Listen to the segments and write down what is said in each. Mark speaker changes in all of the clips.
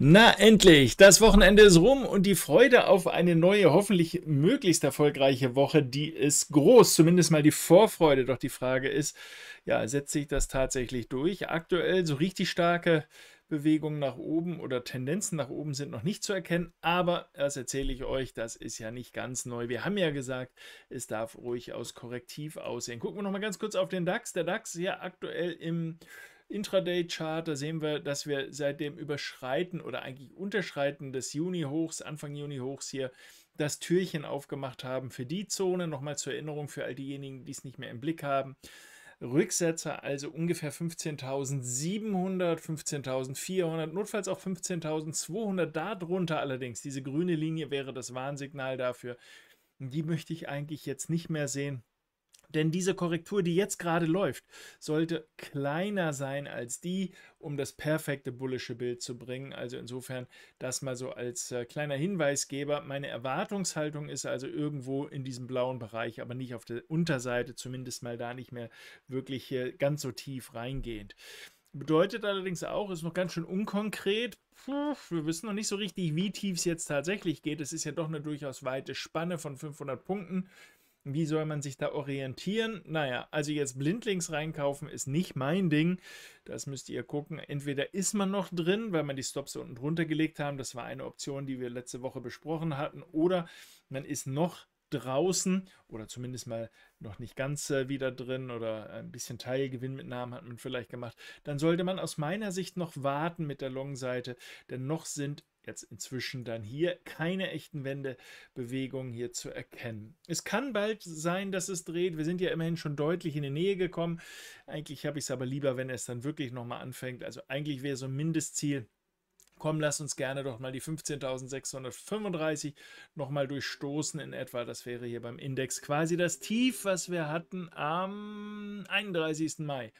Speaker 1: Na endlich, das Wochenende ist rum und die Freude auf eine neue, hoffentlich möglichst erfolgreiche Woche, die ist groß, zumindest mal die Vorfreude. Doch die Frage ist, ja, setzt sich das tatsächlich durch? Aktuell so richtig starke Bewegungen nach oben oder Tendenzen nach oben sind noch nicht zu erkennen, aber das erzähle ich euch, das ist ja nicht ganz neu. Wir haben ja gesagt, es darf ruhig aus korrektiv aussehen. Gucken wir nochmal ganz kurz auf den DAX. Der DAX ist ja aktuell im Intraday-Chart, da sehen wir, dass wir seit dem Überschreiten oder eigentlich Unterschreiten des Juni-Hochs, Anfang Juni-Hochs hier, das Türchen aufgemacht haben für die Zone. Nochmal zur Erinnerung für all diejenigen, die es nicht mehr im Blick haben. Rücksetzer, also ungefähr 15.700, 15.400, notfalls auch 15.200. Darunter allerdings, diese grüne Linie wäre das Warnsignal dafür. Die möchte ich eigentlich jetzt nicht mehr sehen. Denn diese Korrektur, die jetzt gerade läuft, sollte kleiner sein als die, um das perfekte bullische Bild zu bringen. Also insofern das mal so als äh, kleiner Hinweisgeber. Meine Erwartungshaltung ist also irgendwo in diesem blauen Bereich, aber nicht auf der Unterseite, zumindest mal da nicht mehr wirklich äh, ganz so tief reingehend. Bedeutet allerdings auch, ist noch ganz schön unkonkret. Puh, wir wissen noch nicht so richtig, wie tief es jetzt tatsächlich geht. Es ist ja doch eine durchaus weite Spanne von 500 Punkten. Wie soll man sich da orientieren? Naja, also jetzt blindlings reinkaufen ist nicht mein Ding. Das müsst ihr gucken. Entweder ist man noch drin, weil man die Stops unten drunter gelegt haben. Das war eine Option, die wir letzte Woche besprochen hatten. Oder man ist noch draußen oder zumindest mal noch nicht ganz äh, wieder drin oder ein bisschen Teilgewinn mit Namen hat man vielleicht gemacht, dann sollte man aus meiner Sicht noch warten mit der Long-Seite, denn noch sind jetzt inzwischen dann hier keine echten Wendebewegungen hier zu erkennen. Es kann bald sein, dass es dreht. Wir sind ja immerhin schon deutlich in die Nähe gekommen. Eigentlich habe ich es aber lieber, wenn es dann wirklich nochmal anfängt. Also eigentlich wäre so ein Mindestziel, Komm, lass uns gerne doch mal die 15.635 nochmal durchstoßen in etwa. Das wäre hier beim Index quasi das Tief, was wir hatten am 31. Mai.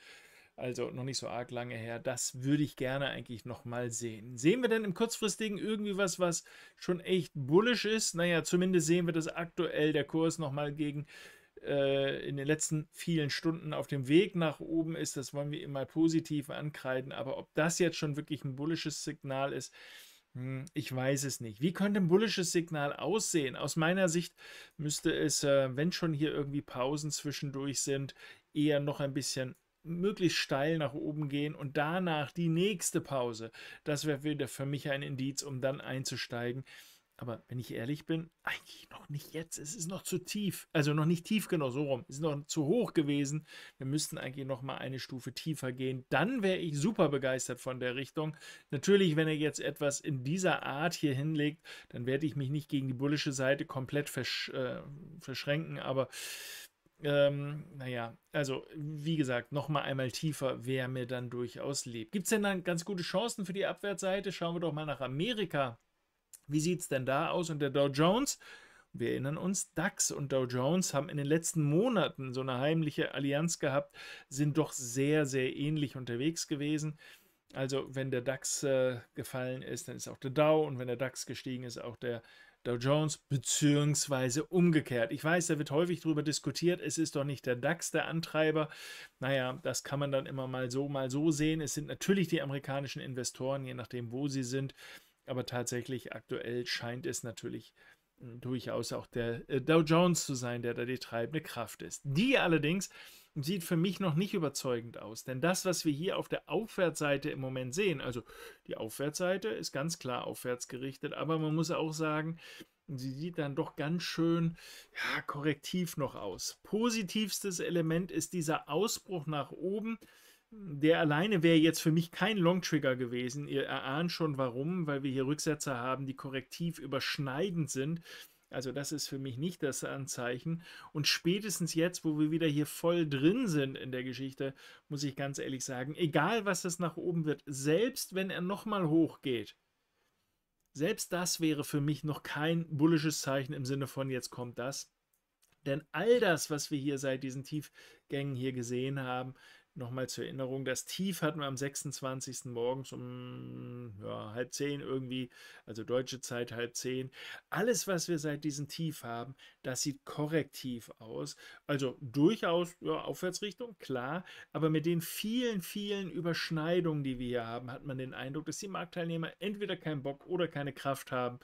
Speaker 1: Also noch nicht so arg lange her. Das würde ich gerne eigentlich nochmal sehen. Sehen wir denn im kurzfristigen irgendwie was, was schon echt bullisch ist? Naja, zumindest sehen wir dass aktuell, der Kurs nochmal gegen äh, in den letzten vielen Stunden auf dem Weg nach oben ist. Das wollen wir immer positiv ankreiden. Aber ob das jetzt schon wirklich ein bullisches Signal ist, hm, ich weiß es nicht. Wie könnte ein bullisches Signal aussehen? Aus meiner Sicht müsste es, äh, wenn schon hier irgendwie Pausen zwischendurch sind, eher noch ein bisschen möglichst steil nach oben gehen und danach die nächste Pause. Das wäre wieder für mich ein Indiz, um dann einzusteigen. Aber wenn ich ehrlich bin, eigentlich noch nicht jetzt. Es ist noch zu tief. Also noch nicht tief genug, so rum. Es ist noch zu hoch gewesen. Wir müssten eigentlich noch mal eine Stufe tiefer gehen. Dann wäre ich super begeistert von der Richtung. Natürlich, wenn er jetzt etwas in dieser Art hier hinlegt, dann werde ich mich nicht gegen die bullische Seite komplett versch äh, verschränken. Aber ähm, naja, also wie gesagt, nochmal einmal tiefer wer mir dann durchaus lebt. Gibt es denn dann ganz gute Chancen für die Abwärtsseite? Schauen wir doch mal nach Amerika. Wie sieht es denn da aus? Und der Dow Jones, wir erinnern uns, DAX und Dow Jones haben in den letzten Monaten so eine heimliche Allianz gehabt, sind doch sehr, sehr ähnlich unterwegs gewesen. Also wenn der DAX äh, gefallen ist, dann ist auch der Dow und wenn der DAX gestiegen ist, auch der Dow Jones, beziehungsweise umgekehrt. Ich weiß, da wird häufig darüber diskutiert, es ist doch nicht der DAX der Antreiber. Naja, das kann man dann immer mal so, mal so sehen. Es sind natürlich die amerikanischen Investoren, je nachdem, wo sie sind. Aber tatsächlich aktuell scheint es natürlich hm, durchaus auch der äh, Dow Jones zu sein, der da die treibende Kraft ist. Die allerdings sieht für mich noch nicht überzeugend aus. Denn das, was wir hier auf der Aufwärtsseite im Moment sehen, also die Aufwärtsseite ist ganz klar aufwärts gerichtet, aber man muss auch sagen, sie sieht dann doch ganz schön ja, korrektiv noch aus. Positivstes Element ist dieser Ausbruch nach oben. Der alleine wäre jetzt für mich kein Long Trigger gewesen. Ihr erahnt schon warum, weil wir hier Rücksätze haben, die korrektiv überschneidend sind. Also das ist für mich nicht das Anzeichen. Und spätestens jetzt, wo wir wieder hier voll drin sind in der Geschichte, muss ich ganz ehrlich sagen, egal was das nach oben wird, selbst wenn er nochmal hochgeht, selbst das wäre für mich noch kein bullisches Zeichen im Sinne von jetzt kommt das. Denn all das, was wir hier seit diesen Tiefgängen hier gesehen haben, Nochmal zur Erinnerung, das Tief hatten wir am 26. morgens um ja, halb zehn irgendwie, also deutsche Zeit halb zehn. Alles, was wir seit diesem Tief haben, das sieht korrektiv aus. Also durchaus ja, Aufwärtsrichtung, klar, aber mit den vielen, vielen Überschneidungen, die wir hier haben, hat man den Eindruck, dass die Marktteilnehmer entweder keinen Bock oder keine Kraft haben,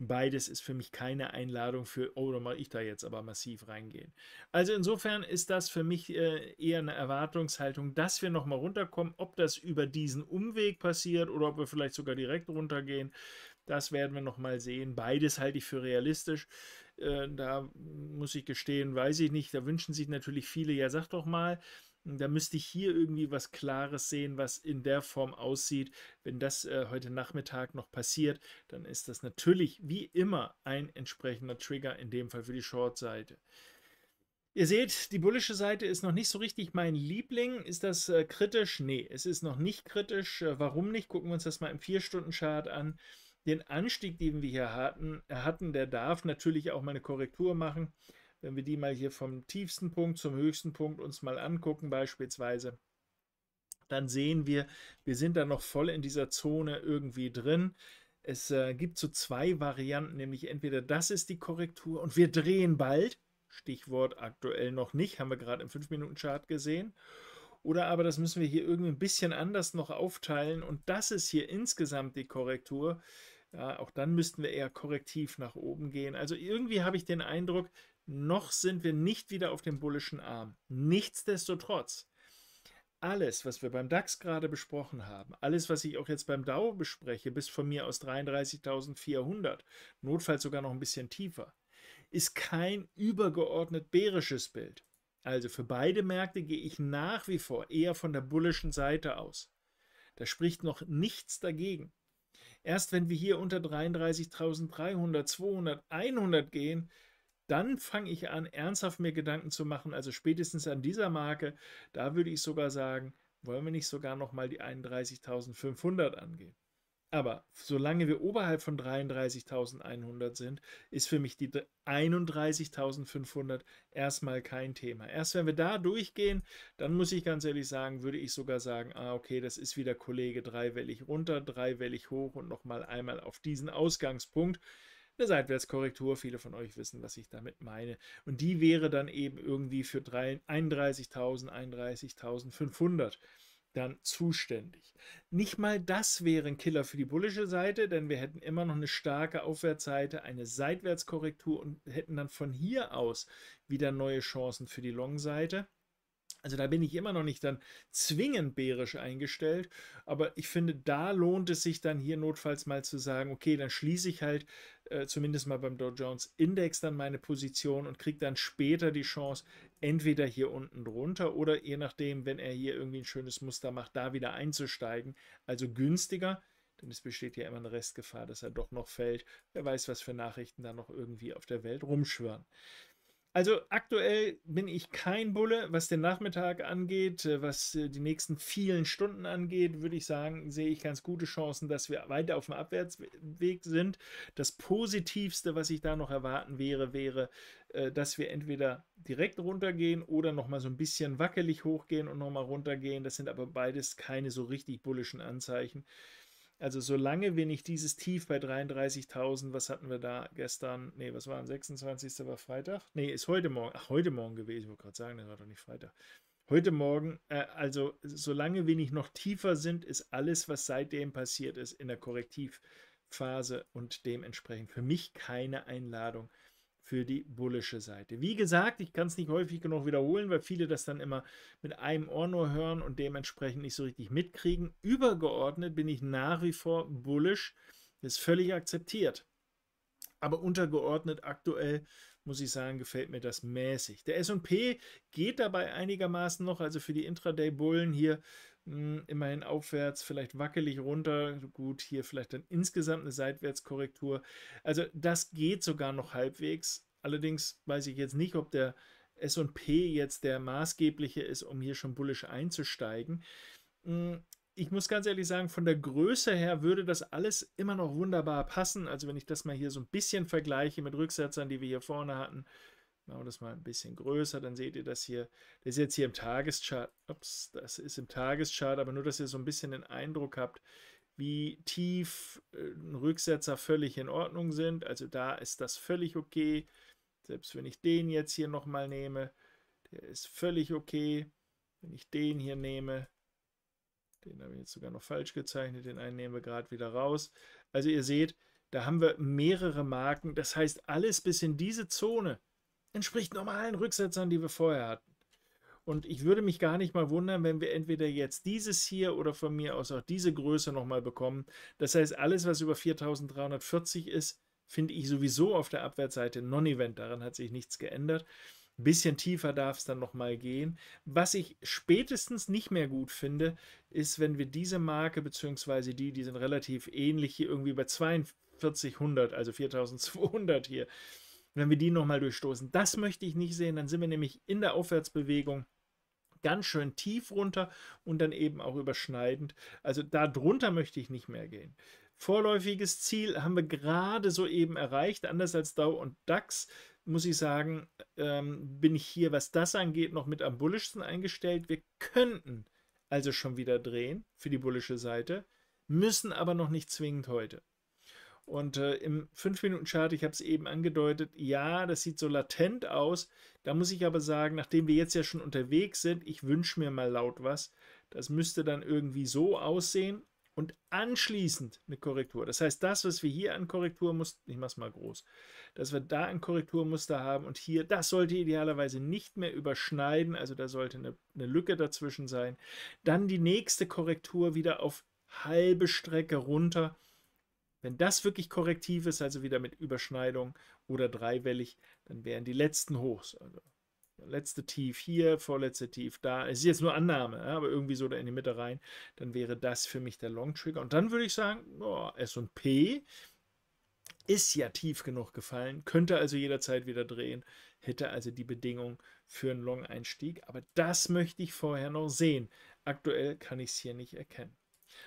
Speaker 1: beides ist für mich keine Einladung für, oh, da mache ich da jetzt aber massiv reingehen. Also insofern ist das für mich äh, eher eine Erwartungshaltung, dass wir nochmal runterkommen. Ob das über diesen Umweg passiert oder ob wir vielleicht sogar direkt runtergehen, das werden wir nochmal sehen. Beides halte ich für realistisch. Äh, da muss ich gestehen, weiß ich nicht. Da wünschen sich natürlich viele, ja, sag doch mal. Hm, da müsste ich hier irgendwie was Klares sehen, was in der Form aussieht. Wenn das äh, heute Nachmittag noch passiert, dann ist das natürlich wie immer ein entsprechender Trigger, in dem Fall für die Short-Seite. Ihr seht, die bullische Seite ist noch nicht so richtig mein Liebling. Ist das äh, kritisch? Nee, es ist noch nicht kritisch. Äh, warum nicht? Gucken wir uns das mal im 4-Stunden-Chart an. Den Anstieg, den wir hier hatten, hatten, der darf natürlich auch mal eine Korrektur machen. Wenn wir die mal hier vom tiefsten Punkt zum höchsten Punkt uns mal angucken beispielsweise, dann sehen wir, wir sind da noch voll in dieser Zone irgendwie drin. Es äh, gibt so zwei Varianten, nämlich entweder das ist die Korrektur und wir drehen bald, Stichwort aktuell noch nicht, haben wir gerade im 5-Minuten-Chart gesehen, oder aber das müssen wir hier irgendwie ein bisschen anders noch aufteilen und das ist hier insgesamt die Korrektur. Ja, auch dann müssten wir eher korrektiv nach oben gehen. Also irgendwie habe ich den Eindruck, noch sind wir nicht wieder auf dem bullischen Arm. Nichtsdestotrotz, alles, was wir beim DAX gerade besprochen haben, alles, was ich auch jetzt beim DAO bespreche, bis von mir aus 33.400, notfalls sogar noch ein bisschen tiefer, ist kein übergeordnet bärisches Bild. Also für beide Märkte gehe ich nach wie vor eher von der bullischen Seite aus. Da spricht noch nichts dagegen. Erst wenn wir hier unter 33.300, 200, 100 gehen, dann fange ich an, ernsthaft mir Gedanken zu machen. Also spätestens an dieser Marke, da würde ich sogar sagen, wollen wir nicht sogar nochmal die 31.500 angehen. Aber solange wir oberhalb von 33.100 sind, ist für mich die 31.500 erstmal kein Thema. Erst wenn wir da durchgehen, dann muss ich ganz ehrlich sagen, würde ich sogar sagen, ah okay, das ist wieder Kollege dreiwellig runter, dreiwellig hoch und nochmal einmal auf diesen Ausgangspunkt eine Seitwärtskorrektur. Viele von euch wissen, was ich damit meine. Und die wäre dann eben irgendwie für 31.000, 31.500 dann zuständig. Nicht mal das wäre ein Killer für die bullische Seite, denn wir hätten immer noch eine starke Aufwärtsseite, eine Seitwärtskorrektur und hätten dann von hier aus wieder neue Chancen für die Long-Seite. Also da bin ich immer noch nicht dann zwingend bärisch eingestellt, aber ich finde, da lohnt es sich dann hier notfalls mal zu sagen, okay, dann schließe ich halt äh, zumindest mal beim Dow Jones Index dann meine Position und kriege dann später die Chance, entweder hier unten drunter oder je nachdem, wenn er hier irgendwie ein schönes Muster macht, da wieder einzusteigen. Also günstiger, denn es besteht ja immer eine Restgefahr, dass er doch noch fällt. Wer weiß, was für Nachrichten da noch irgendwie auf der Welt rumschwirren. Also aktuell bin ich kein Bulle, was den Nachmittag angeht, äh, was äh, die nächsten vielen Stunden angeht, würde ich sagen, sehe ich ganz gute Chancen, dass wir weiter auf dem Abwärtsweg sind. Das Positivste, was ich da noch erwarten wäre, wäre, äh, dass wir entweder direkt runtergehen oder nochmal so ein bisschen wackelig hochgehen und nochmal runtergehen. Das sind aber beides keine so richtig bullischen Anzeichen. Also solange wir nicht dieses Tief bei 33.000, was hatten wir da gestern? Nee, was war am 26. war Freitag? Nee, ist heute Morgen. Ach, heute Morgen gewesen. Ich wollte gerade sagen, das war doch nicht Freitag. Heute Morgen, äh, also solange wir nicht noch tiefer sind, ist alles, was seitdem passiert ist, in der Korrektivphase und dementsprechend für mich keine Einladung für die bullische Seite. Wie gesagt, ich kann es nicht häufig genug wiederholen, weil viele das dann immer mit einem Ohr nur hören und dementsprechend nicht so richtig mitkriegen. Übergeordnet bin ich nach wie vor bullisch, das ist völlig akzeptiert. Aber untergeordnet aktuell muss ich sagen, gefällt mir das mäßig. Der SP geht dabei einigermaßen noch, also für die Intraday-Bullen hier mh, hm, immerhin aufwärts, vielleicht wackelig runter. Gut, hier vielleicht dann insgesamt eine Seitwärtskorrektur. Also das geht sogar noch halbwegs. Allerdings weiß ich jetzt nicht, ob der SP jetzt der maßgebliche ist, um hier schon bullisch einzusteigen. Hm, ich muss ganz ehrlich sagen, von der Größe her würde das alles immer noch wunderbar passen. Also wenn ich das mal hier so ein bisschen vergleiche mit Rücksetzern, die wir hier vorne hatten, machen wir das mal ein bisschen größer, dann seht ihr das hier. Das ist jetzt hier im Tageschart. Ups, das ist im Tageschart, aber nur, dass ihr so ein bisschen den Eindruck habt, wie tief äh, Rücksetzer völlig in Ordnung sind. Also da ist das völlig okay. Selbst wenn ich den jetzt hier nochmal nehme, der ist völlig okay. Wenn ich den hier nehme, den habe ich jetzt sogar noch falsch gezeichnet. Den einen nehmen wir gerade wieder raus. Also ihr seht, da haben wir mehrere Marken. Das heißt, alles bis in diese Zone entspricht normalen Rücksetzern, die wir vorher hatten. Und ich würde mich gar nicht mal wundern, wenn wir entweder jetzt dieses hier oder von mir aus auch diese Größe nochmal bekommen. Das heißt, alles, was über 4340 ist, finde ich sowieso auf der Abwärtsseite Non-Event. Daran hat sich nichts geändert bisschen tiefer darf es dann nochmal gehen. Was ich spätestens nicht mehr gut finde, ist, wenn wir diese Marke, beziehungsweise die, die sind relativ ähnlich hier irgendwie bei 4200, also 4200 hier, wenn wir die nochmal durchstoßen. Das möchte ich nicht sehen. Dann sind wir nämlich in der Aufwärtsbewegung ganz schön tief runter und dann eben auch überschneidend. Also da drunter möchte ich nicht mehr gehen. Vorläufiges Ziel haben wir gerade so eben erreicht, anders als Dow und DAX muss ich sagen, ähm, bin ich hier, was das angeht, noch mit am bullischsten eingestellt. Wir könnten also schon wieder drehen für die bullische Seite, müssen aber noch nicht zwingend heute. Und äh, im 5-Minuten-Chart, ich habe es eben angedeutet, ja, das sieht so latent aus. Da muss ich aber sagen, nachdem wir jetzt ja schon unterwegs sind, ich wünsche mir mal laut was. Das müsste dann irgendwie so aussehen und anschließend eine Korrektur. Das heißt, das, was wir hier an Korrekturmuster, ich mache es mal groß, dass wir da ein Korrekturmuster haben und hier, das sollte idealerweise nicht mehr überschneiden, also da sollte eine, eine Lücke dazwischen sein. Dann die nächste Korrektur wieder auf halbe Strecke runter. Wenn das wirklich korrektiv ist, also wieder mit Überschneidung oder dreiwellig, dann wären die letzten Hochs. Also letzte Tief hier, vorletzte Tief da. Es ist jetzt nur Annahme, aber irgendwie so da in die Mitte rein. Dann wäre das für mich der Long Trigger. Und dann würde ich sagen, oh, S&P ist ja tief genug gefallen, könnte also jederzeit wieder drehen, hätte also die Bedingung für einen Long-Einstieg. Aber das möchte ich vorher noch sehen. Aktuell kann ich es hier nicht erkennen.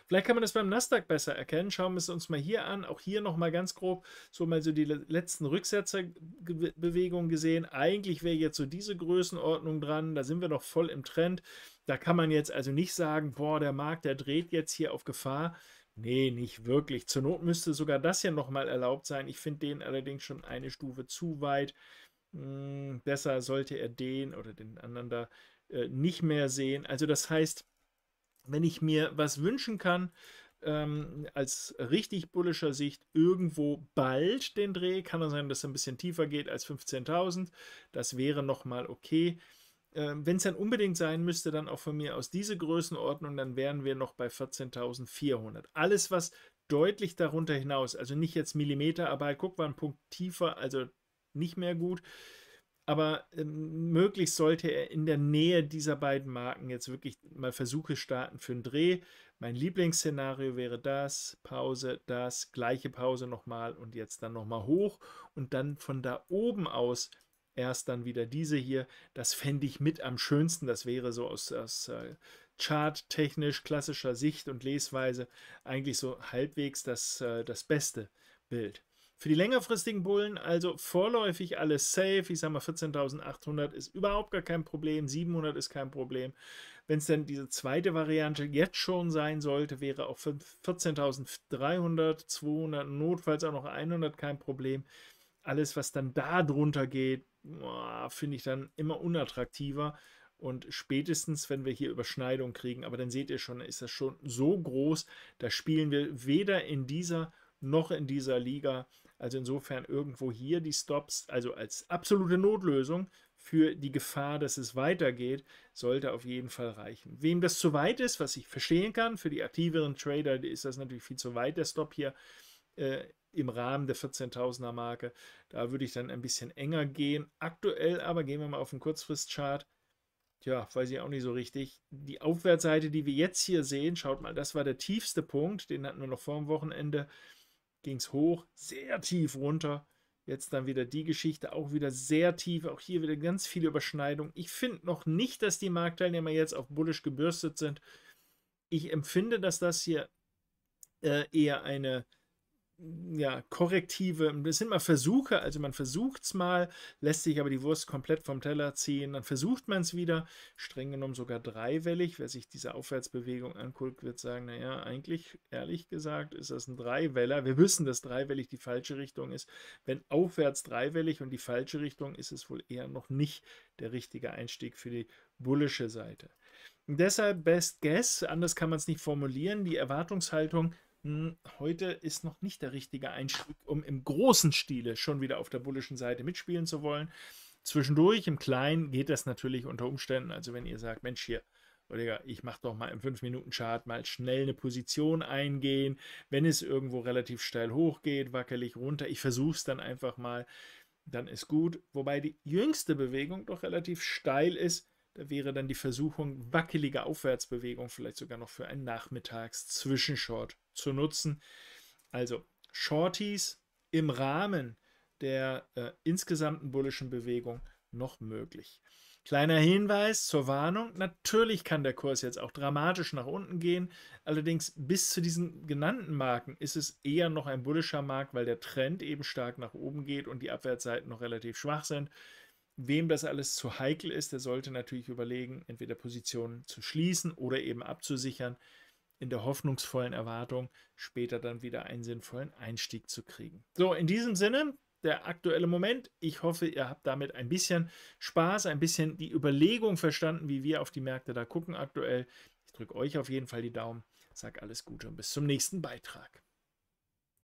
Speaker 1: Vielleicht kann man das beim Nasdaq besser erkennen. Schauen wir es uns mal hier an. Auch hier nochmal ganz grob so mal so die letzten Rücksetzerbewegungen gesehen. Eigentlich wäre jetzt so diese Größenordnung dran. Da sind wir noch voll im Trend. Da kann man jetzt also nicht sagen, boah, der Markt, der dreht jetzt hier auf Gefahr. Nee, nicht wirklich. Zur Not müsste sogar das hier nochmal erlaubt sein. Ich finde den allerdings schon eine Stufe zu weit. Hm, besser sollte er den oder den anderen da äh, nicht mehr sehen. Also das heißt, wenn ich mir was wünschen kann, ähm, als richtig bullischer Sicht irgendwo bald den Dreh, kann es sein, dass er ein bisschen tiefer geht als 15.000. Das wäre nochmal okay. Ähm, wenn es dann unbedingt sein müsste, dann auch von mir aus diese Größenordnung, dann wären wir noch bei 14.400. Alles, was deutlich darunter hinaus, also nicht jetzt Millimeter, aber guck, war ein Punkt tiefer, also nicht mehr gut. Aber ähm, möglichst sollte er in der Nähe dieser beiden Marken jetzt wirklich mal Versuche starten für einen Dreh. Mein Lieblingsszenario wäre das, Pause, das, gleiche Pause nochmal und jetzt dann nochmal hoch und dann von da oben aus erst dann wieder diese hier. Das fände ich mit am schönsten. Das wäre so aus, aus äh, charttechnisch klassischer Sicht und Lesweise eigentlich so halbwegs das, äh, das beste Bild. Für die längerfristigen Bullen also vorläufig alles safe. Ich sage mal 14.800 ist überhaupt gar kein Problem, 700 ist kein Problem. Wenn es denn diese zweite Variante jetzt schon sein sollte, wäre auch 14.300, 200, notfalls auch noch 100 kein Problem. Alles, was dann da drunter geht, finde ich dann immer unattraktiver. Und spätestens, wenn wir hier Überschneidung kriegen, aber dann seht ihr schon, ist das schon so groß, da spielen wir weder in dieser noch in dieser Liga also insofern irgendwo hier die Stops, also als absolute Notlösung für die Gefahr, dass es weitergeht, sollte auf jeden Fall reichen. Wem das zu weit ist, was ich verstehen kann, für die aktiveren Trader ist das natürlich viel zu weit, der Stop hier äh, im Rahmen der 14.000er Marke. Da würde ich dann ein bisschen enger gehen. Aktuell aber gehen wir mal auf den Kurzfristchart. Tja, weiß ich auch nicht so richtig. Die Aufwärtsseite, die wir jetzt hier sehen, schaut mal, das war der tiefste Punkt, den hatten wir noch vor dem Wochenende ging es hoch, sehr tief runter. Jetzt dann wieder die Geschichte, auch wieder sehr tief, auch hier wieder ganz viele Überschneidungen. Ich finde noch nicht, dass die Marktteilnehmer jetzt auf bullisch gebürstet sind. Ich empfinde, dass das hier äh, eher eine ja, korrektive, das sind mal Versuche, also man versucht es mal, lässt sich aber die Wurst komplett vom Teller ziehen, dann versucht man es wieder, streng genommen sogar dreiwellig. Wer sich diese Aufwärtsbewegung anguckt, wird sagen, naja, eigentlich, ehrlich gesagt, ist das ein Dreiweller. Wir wissen, dass dreiwellig die falsche Richtung ist. Wenn aufwärts dreiwellig und die falsche Richtung, ist es wohl eher noch nicht der richtige Einstieg für die bullische Seite. deshalb Best Guess, anders kann man es nicht formulieren, die Erwartungshaltung hm, heute ist noch nicht der richtige Einstieg, um im großen Stile schon wieder auf der bullischen Seite mitspielen zu wollen. Zwischendurch im Kleinen geht das natürlich unter Umständen. Also wenn ihr sagt, Mensch, hier, Digga, ich mache doch mal im 5-Minuten-Chart mal schnell eine Position eingehen, wenn es irgendwo relativ steil hochgeht, wackelig runter. Ich versuche es dann einfach mal, dann ist gut. Wobei die jüngste Bewegung doch relativ steil ist. Da wäre dann die Versuchung, wackelige Aufwärtsbewegung vielleicht sogar noch für einen Nachmittags-Zwischenshort zu nutzen. Also Shorties im Rahmen der äh, insgesamten bullischen Bewegung noch möglich. Kleiner Hinweis zur Warnung, natürlich kann der Kurs jetzt auch dramatisch nach unten gehen, allerdings bis zu diesen genannten Marken ist es eher noch ein bullischer Markt, weil der Trend eben stark nach oben geht und die Abwärtsseiten noch relativ schwach sind. Wem das alles zu heikel ist, der sollte natürlich überlegen, entweder Positionen zu schließen oder eben abzusichern in der hoffnungsvollen Erwartung, später dann wieder einen sinnvollen Einstieg zu kriegen. So, in diesem Sinne, der aktuelle Moment. Ich hoffe, ihr habt damit ein bisschen Spaß, ein bisschen die Überlegung verstanden, wie wir auf die Märkte da gucken aktuell. Ich drücke euch auf jeden Fall die Daumen, sage alles Gute und bis zum nächsten Beitrag.